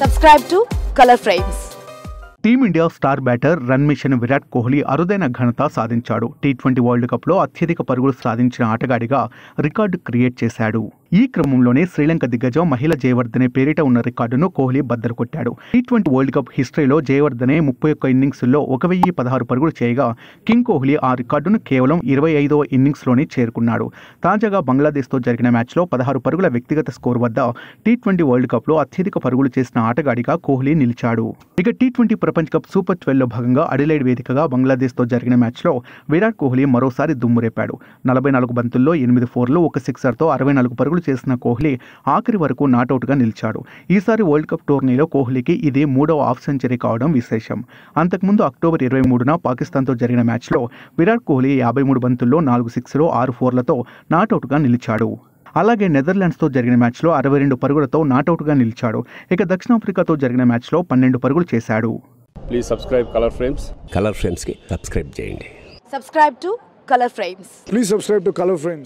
subscribe to colour frames team India star batter run machine Virat Kohli అరుదైన ఘనత సాధించాడు టీ ట్వంటీ వరల్డ్ కప్లో అత్యధిక పరుగులు సాధించిన ఆటగాడిగా రికార్డు క్రియేట్ చేశాడు ఈ క్రమంలోనే శ్రీలంక దిగ్గజం మహిళ జయవర్ధనే పేరిట ఉన్న రికార్డును కోహ్లీ బద్దలు కొట్టాడు టీ ట్వంటీ వరల్డ్ కప్ హిస్టరీలో జయవర్ధనే ముప్పై ఒక్క ఇన్నింగ్స్లో ఒక వెయ్యి పదహారు పరుగులు చేయగా కింగ్ కోహ్లీ ఆ రికార్డును కేవలం ఇరవై ఐదవ ఇన్నింగ్స్లోనే చేరుకున్నాడు తాజాగా బంగ్లాదేశ్తో జరిగిన మ్యాచ్లో పదహారు పరుగుల వ్యక్తిగత స్కోర్ వద్ద టీ ట్వంటీ వరల్డ్ కప్లో అత్యధిక పరుగులు చేసిన ఆటగాడిగా కోహ్లీ నిలిచాడు ఇక టీ ట్వంటీ ప్రపంచ కప్ సూపర్ ట్వెల్వ్లో భాగంగా అడిలైడ్ వేదికగా బంగ్లాదేశ్తో జరిగిన మ్యాచ్లో విరాట్ కోహ్లీ మరోసారి దుమ్మురేపాడు నలభై నాలుగు బంతుల్లో ఎనిమిది ఫోర్లు ఒక సిక్సర్తో అరవై నాలుగు పరుగులు పరుగులు చేసిన కోహ్లీ ఆఖరి వరకు నాటౌట్గా నిలిచాడు ఈసారి వరల్డ్ కప్ టోర్నీలో కోహ్లీకి ఇది మూడవ హాఫ్ సెంచరీ కావడం విశేషం అంతకుముందు అక్టోబర్ ఇరవై మూడున పాకిస్తాన్తో జరిగిన మ్యాచ్లో విరాట్ కోహ్లీ యాభై మూడు బంతుల్లో నాలుగు సిక్స్లో ఆరు ఫోర్లతో నాటౌట్గా నిలిచాడు అలాగే నెదర్లాండ్స్తో జరిగిన మ్యాచ్లో అరవై రెండు పరుగులతో నాటౌట్గా నిలిచాడు ఇక దక్షిణాఫ్రికాతో జరిగిన మ్యాచ్లో పన్నెండు పరుగులు చేశాడు please subscribe colour frames colour ఫ్రేమ్స్కి సబ్స్క్రైబ్ చేయండి subscribe to colour frames please subscribe to colour frames